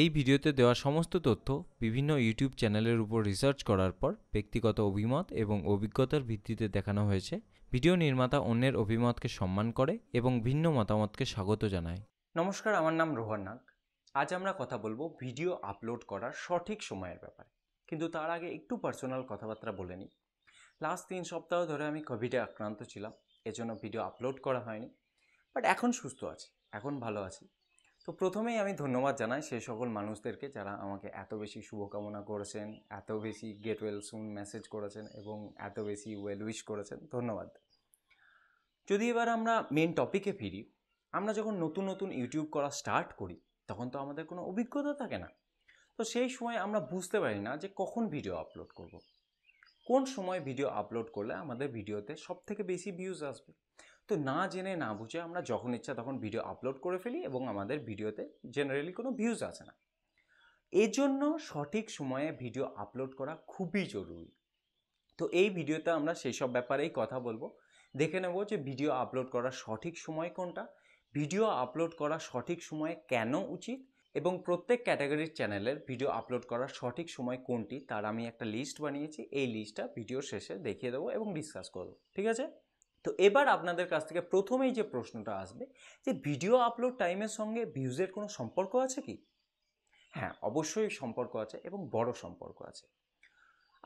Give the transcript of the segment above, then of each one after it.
এই ভিডিওতে দেওয়া সমস্ত তথ্য বিভিন্ন ইউটিউব চ্যানেলের উপর রিসার্চ করার পর ব্যক্তিগত অভিমত এবং অভিজ্ঞতার ভিত্তিতে দেখানো হয়েছে ভিডিও নির্মাতা অন্যের অভিমতকে সম্মান করে এবং ভিন্ন মতামতকে স্বাগত জানায় নমস্কার আমার নাম রোহন নাগ আজ আমরা কথা বলবো ভিডিও আপলোড করার সঠিক সময়ের ব্যাপারে কিন্তু তার আগে একটু পার্সোনাল কথাবার্তা বলে নিই লাস্ট তিন সপ্তাহ ধরে আমি কোভিডে আক্রান্ত ছিলাম এজন্য ভিডিও আপলোড করা হয়নি বাট এখন সুস্থ আছি এখন ভালো আছি তো প্রথমেই আমি ধন্যবাদ জানাই সেই সকল মানুষদেরকে যারা আমাকে এত বেশি শুভকামনা করেছেন এত বেশি গেট ওয়েল সুন মেসেজ করেছেন এবং এত বেশি ওয়েল উইশ করেছেন ধন্যবাদ যদি এবার আমরা মেন টপিকে ফিরি আমরা যখন নতুন নতুন ইউটিউব করা স্টার্ট করি তখন তো আমাদের কোনো অভিজ্ঞতা থাকে না তো সেই সময় আমরা বুঝতে পারি না যে কখন ভিডিও আপলোড করব। কোন সময় ভিডিও আপলোড করলে আমাদের ভিডিওতে সব থেকে বেশি ভিউজ আসবে তো না জেনে না বুঝে আমরা যখন ইচ্ছা তখন ভিডিও আপলোড করে ফেলি এবং আমাদের ভিডিওতে জেনারেলি কোনো ভিউজ আসে না এজন্য সঠিক সময়ে ভিডিও আপলোড করা খুবই জরুরি তো এই ভিডিওতে আমরা সেই সব ব্যাপারেই কথা বলবো দেখে নেব যে ভিডিও আপলোড করার সঠিক সময় কোনটা ভিডিও আপলোড করা সঠিক সময় কেন উচিত এবং প্রত্যেক ক্যাটাগরির চ্যানেলের ভিডিও আপলোড করার সঠিক সময় কোনটি তার আমি একটা লিস্ট বানিয়েছি এই লিস্টটা ভিডিও শেষে দেখিয়ে দেবো এবং ডিসকাস করবো ঠিক আছে তো এবার আপনাদের কাছ থেকে প্রথমেই যে প্রশ্নটা আসবে যে ভিডিও আপলোড টাইমের সঙ্গে ভিউজের কোনো সম্পর্ক আছে কি হ্যাঁ অবশ্যই সম্পর্ক আছে এবং বড় সম্পর্ক আছে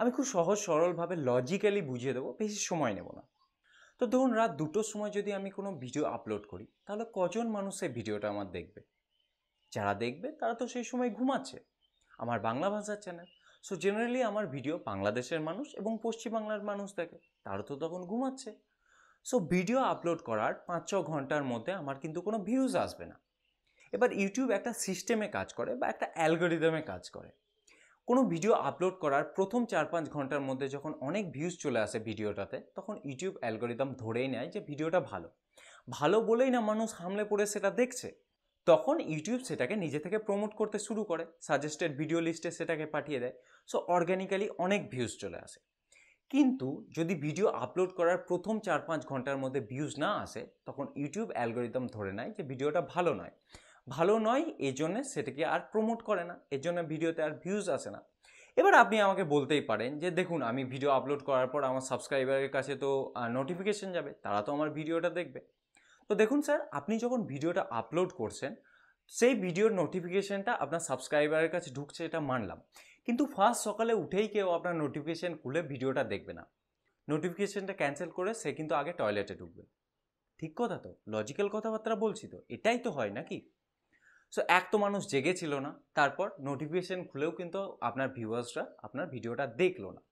আমি খুব সহজ সরলভাবে লজিক্যালি বুঝিয়ে দেবো বেশি সময় নেব না তো ধরুন রাত দুটোর সময় যদি আমি কোনো ভিডিও আপলোড করি তাহলে কজন মানুষ সেই ভিডিওটা আমার দেখবে যারা দেখবে তারা তো সেই সময় ঘুমাচ্ছে আমার বাংলা ভাষার চ্যানেল সো জেনারেলি আমার ভিডিও বাংলাদেশের মানুষ এবং পশ্চিমবাংলার মানুষ দেখে তারা তো তখন ঘুমাচ্ছে সো ভিডিও আপলোড করার পাঁচ ছ ঘন্টার মধ্যে আমার কিন্তু কোনো ভিউজ আসবে না এবার ইউটিউব একটা সিস্টেমে কাজ করে বা একটা অ্যালগোরিদমে কাজ করে কোনো ভিডিও আপলোড করার প্রথম চার পাঁচ ঘন্টার মধ্যে যখন অনেক ভিউজ চলে আসে ভিডিওটাতে তখন ইউটিউব অ্যালগোরিদম ধরেই নেয় যে ভিডিওটা ভালো ভালো বলেই না মানুষ হামলে পড়ে সেটা দেখছে তখন ইউটিউব সেটাকে নিজে থেকে প্রমোট করতে শুরু করে সাজেস্টেড ভিডিও লিস্টে সেটাকে পাঠিয়ে দেয় সো অর্গ্যানিক্যালি অনেক ভিউজ চলে আসে কিন্তু যদি ভিডিও আপলোড করার প্রথম চার পাঁচ ঘন্টার মধ্যে ভিউজ না আসে তখন ইউটিউব অ্যালগোরিদম ধরে নেয় যে ভিডিওটা ভালো নয় ভালো নয় এই জন্যে সেটাকে আর প্রমোট করে না এর জন্য ভিডিওতে আর ভিউজ আসে না এবার আপনি আমাকে বলতেই পারেন যে দেখুন আমি ভিডিও আপলোড করার পর আমার সাবস্ক্রাইবারের কাছে তো নোটিফিকেশন যাবে তারা তো আমার ভিডিওটা দেখবে তো দেখুন স্যার আপনি যখন ভিডিওটা আপলোড করছেন সেই ভিডিওর নোটিফিকেশনটা আপনার সাবস্ক্রাইবারের কাছে ঢুকছে এটা মানলাম কিন্তু ফার্স্ট সকালে উঠেই কেউ আপনার নোটিফিকেশান খুলে ভিডিওটা দেখবে না নোটিফিকেশানটা ক্যান্সেল করে সে কিন্তু আগে টয়লেটে ঢুকবে ঠিক কথা তো লজিক্যাল কথাবার্তা বলছি তো এটাই তো হয় নাকি সো এক তো মানুষ জেগেছিল না তারপর নোটিফিকেশান খুলেও কিন্তু আপনার ভিউয়ার্সরা আপনার ভিডিওটা দেখলো না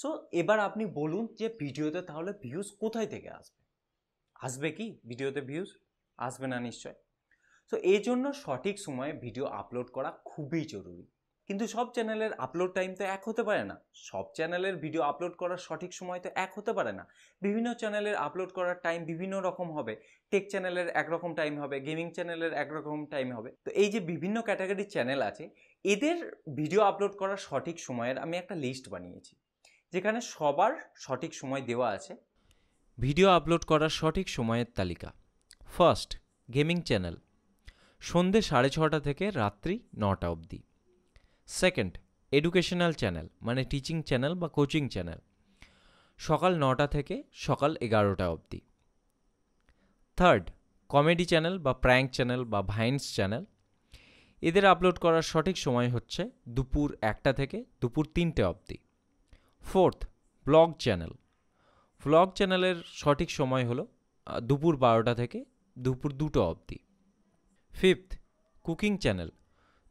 সো এবার আপনি বলুন যে ভিডিওতে তাহলে ভিউজ কোথায় থেকে আসবে আসবে কি ভিডিওতে ভিউজ আসবে না নিশ্চয় সো এই জন্য সঠিক সময়ে ভিডিও আপলোড করা খুবই জরুরি কিন্তু সব চ্যানেলের আপলোড টাইম তো এক হতে পারে না সব চ্যানেলের ভিডিও আপলোড করার সঠিক সময় তো এক হতে পারে না বিভিন্ন চ্যানেলের আপলোড করার টাইম বিভিন্ন রকম হবে টেক চ্যানেলের একরকম টাইম হবে গেমিং চ্যানেলের একরকম টাইম হবে তো এই যে বিভিন্ন ক্যাটাগরির চ্যানেল আছে এদের ভিডিও আপলোড করার সঠিক সময়ের আমি একটা লিস্ট বানিয়েছি যেখানে সবার সঠিক সময় দেওয়া আছে ভিডিও আপলোড করার সঠিক সময়ের তালিকা ফার্স্ট গেমিং চ্যানেল সন্ধে সাড়ে ছটা থেকে রাত্রি নটা অবধি সেকেন্ড এডুকেশনাল চ্যানেল মানে টিচিং চ্যানেল বা কোচিং চ্যানেল সকাল নটা থেকে সকাল এগারোটা অবধি থার্ড কমেডি চ্যানেল বা প্র্যাঙ্ক চ্যানেল বা ভাইন্স চ্যানেল এদের আপলোড করার সঠিক সময় হচ্ছে দুপুর একটা থেকে দুপুর তিনটে অবধি ফোর্থ ব্লগ চ্যানেল ব্লগ চ্যানেলের সঠিক সময় হলো দুপুর বারোটা থেকে দুপুর দুটো অবধি ফিফথ কুকিং চ্যানেল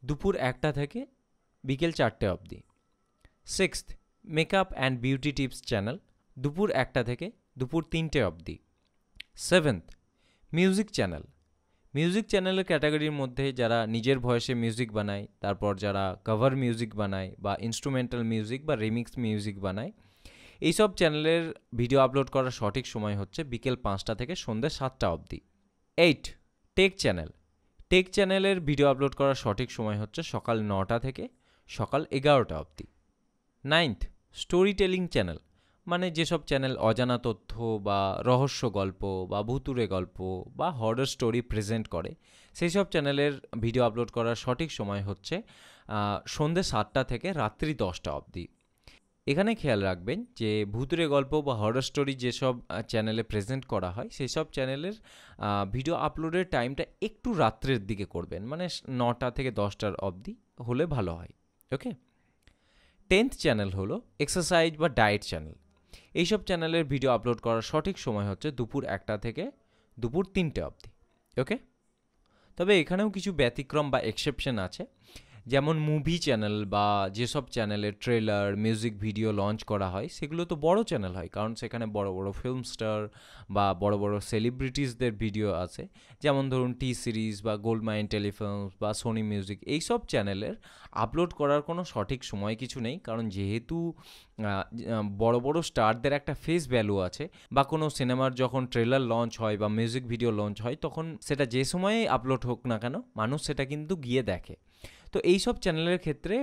দুপুর একটা থেকে বিকেল চারটে অবধি sixth makeup and beauty tips channel দুপুর একটা থেকে দুপুর তিনটে অবধি সেভেন্থ মিউজিক চ্যানেল মিউজিক চ্যানেলের ক্যাটাগরির মধ্যে যারা নিজের ভয়েসে মিউজিক বানায় তারপর যারা কভার মিউজিক বানায় বা ইনস্ট্রুমেন্টাল মিউজিক বা রিমিক্স মিউজিক বানায় এইসব চ্যানেলের ভিডিও আপলোড করার সঠিক সময় হচ্ছে বিকেল পাঁচটা থেকে সন্ধ্যে সাতটা অবধি এইট টেক চ্যানেল টেক চ্যানেলের ভিডিও আপলোড করার সঠিক সময় হচ্ছে সকাল নটা থেকে সকাল এগারোটা অবধি নাইন্থ স্টোরি টেলিং চ্যানেল মানে যেসব চ্যানেল অজানা তথ্য বা রহস্য গল্প বা ভুতুরে গল্প বা হরর স্টোরি প্রেজেন্ট করে সেই সব চ্যানেলের ভিডিও আপলোড করার সঠিক সময় হচ্ছে সন্ধে সাতটা থেকে রাত্রি দশটা অবধি এখানে খেয়াল রাখবেন যে ভুতুরে গল্প বা হরর স্টোরি যেসব চ্যানেলে প্রেজেন্ট করা হয় সেই সব চ্যানেলের ভিডিও আপলোডের টাইমটা একটু রাত্রের দিকে করবেন মানে নটা থেকে দশটার অবধি হলে ভালো হয় ওকে টেন্থ চ্যানেল হলো এক্সারসাইজ বা ডায়েট চ্যানেল এইসব চ্যানেলের ভিডিও আপলোড করার সঠিক সময় হচ্ছে দুপুর একটা থেকে দুপুর তিনটে অবধি ওকে তবে এখানেও কিছু ব্যতিক্রম বা এক্সেপশন আছে যেমন মুভি চ্যানেল বা যেসব চ্যানেলে ট্রেলার মিউজিক ভিডিও লঞ্চ করা হয় সেগুলো তো বড় চ্যানেল হয় কারণ সেখানে বড় বড় ফিল্ম স্টার বা বড় বড় সেলিব্রিটিসদের ভিডিও আছে যেমন ধরুন টি সিরিজ বা মাইন টেলিফিল্মস বা সোনি মিউজিক এইসব চ্যানেলের আপলোড করার কোনো সঠিক সময় কিছু নেই কারণ যেহেতু বড় বড় স্টারদের একটা ফেস ভ্যালু আছে বা কোনো সিনেমার যখন ট্রেলার লঞ্চ হয় বা মিউজিক ভিডিও লঞ্চ হয় তখন সেটা যে সময়ে আপলোড হোক না কেন মানুষ সেটা কিন্তু গিয়ে দেখে তো এই সব চ্যানেলের ক্ষেত্রে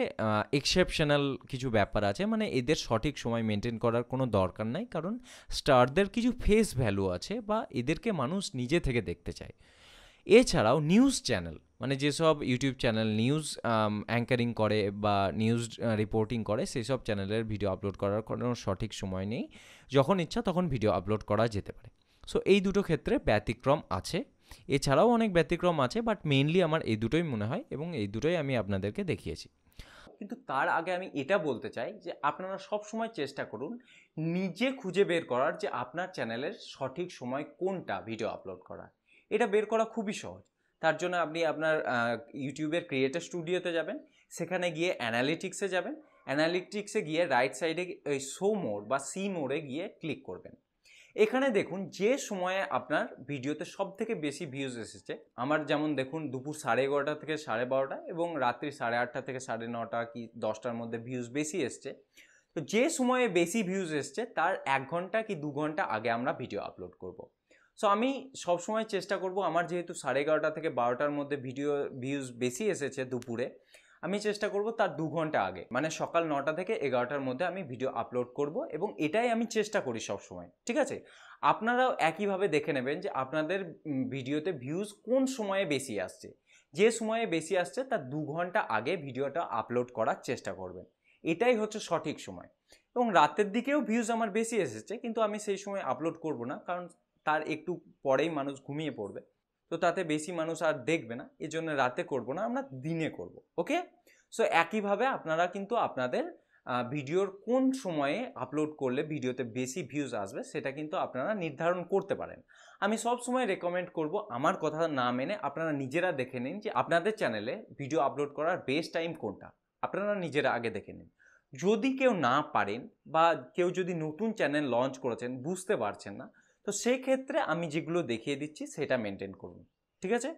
এক্সেপশনাল কিছু ব্যাপার আছে মানে এদের সঠিক সময় মেনটেন করার কোনো দরকার নাই কারণ স্টারদের কিছু ফেস ভ্যালু আছে বা এদেরকে মানুষ নিজে থেকে দেখতে চায় এছাড়াও নিউজ চ্যানেল মানে যেসব ইউটিউব চ্যানেল নিউজ অ্যাঙ্কারিং করে বা নিউজ রিপোর্টিং করে সেই সব চ্যানেলের ভিডিও আপলোড করার কোনো সঠিক সময় নেই যখন ইচ্ছা তখন ভিডিও আপলোড করা যেতে পারে সো এই দুটো ক্ষেত্রে ব্যতিক্রম আছে এছাড়াও অনেক ব্যতিক্রম আছে বাট মেইনলি আমার এই দুটোই মনে হয় এবং এই দুটোই আমি আপনাদেরকে দেখিয়েছি কিন্তু তার আগে আমি এটা বলতে চাই যে আপনারা সব সময় চেষ্টা করুন নিজে খুঁজে বের করার যে আপনার চ্যানেলের সঠিক সময় কোনটা ভিডিও আপলোড করা এটা বের করা খুবই সহজ তার জন্য আপনি আপনার ইউটিউবের ক্রিয়েটার স্টুডিওতে যাবেন সেখানে গিয়ে অ্যানালিটিক্সে যাবেন অ্যানালিটিক্সে গিয়ে রাইট সাইডে ওই শো মোড বা সি মোড়ে গিয়ে ক্লিক করবেন এখানে দেখুন যে সময়ে আপনার ভিডিওতে সব থেকে বেশি ভিউজ এসেছে আমার যেমন দেখুন দুপুর সাড়ে এগারোটা থেকে সাড়ে বারোটা এবং রাত্রি সাড়ে আটটা থেকে সাড়ে নটা কি দশটার মধ্যে ভিউজ বেশি এসছে তো যে সময়ে বেশি ভিউজ এসছে তার এক ঘন্টা কি দু ঘন্টা আগে আমরা ভিডিও আপলোড করব। সো আমি সবসময় চেষ্টা করব আমার যেহেতু সাড়ে এগারোটা থেকে বারোটার মধ্যে ভিডিও ভিউজ বেশি এসেছে দুপুরে আমি চেষ্টা করব তার দু ঘন্টা আগে মানে সকাল নটা থেকে এগারোটার মধ্যে আমি ভিডিও আপলোড করব এবং এটাই আমি চেষ্টা করি সব সময় ঠিক আছে আপনারাও একইভাবে দেখে নেবেন যে আপনাদের ভিডিওতে ভিউজ কোন সময়ে বেশি আসছে যে সময়ে বেশি আসছে তার দু ঘন্টা আগে ভিডিওটা আপলোড করার চেষ্টা করবেন এটাই হচ্ছে সঠিক সময় এবং রাতের দিকেও ভিউজ আমার বেশি এসেছে কিন্তু আমি সেই সময় আপলোড করব না কারণ তার একটু পরেই মানুষ ঘুমিয়ে পড়বে তো তাতে বেশি মানুষ আর দেখবে না এই জন্য রাতে করব না আমরা দিনে করব ওকে সো একইভাবে আপনারা কিন্তু আপনাদের ভিডিওর কোন সময়ে আপলোড করলে ভিডিওতে বেশি ভিউজ আসবে সেটা কিন্তু আপনারা নির্ধারণ করতে পারেন আমি সব সময় রেকমেন্ড করব আমার কথা না মেনে আপনারা নিজেরা দেখে নিন যে আপনাদের চ্যানেলে ভিডিও আপলোড করার বেস্ট টাইম কোনটা আপনারা নিজেরা আগে দেখে নিন যদি কেউ না পারেন বা কেউ যদি নতুন চ্যানেল লঞ্চ করেছেন বুঝতে পারছেন না তো সেই ক্ষেত্রে আমি যেগুলো দেখিয়ে দিচ্ছি সেটা মেনটেন করুন ঠিক আছে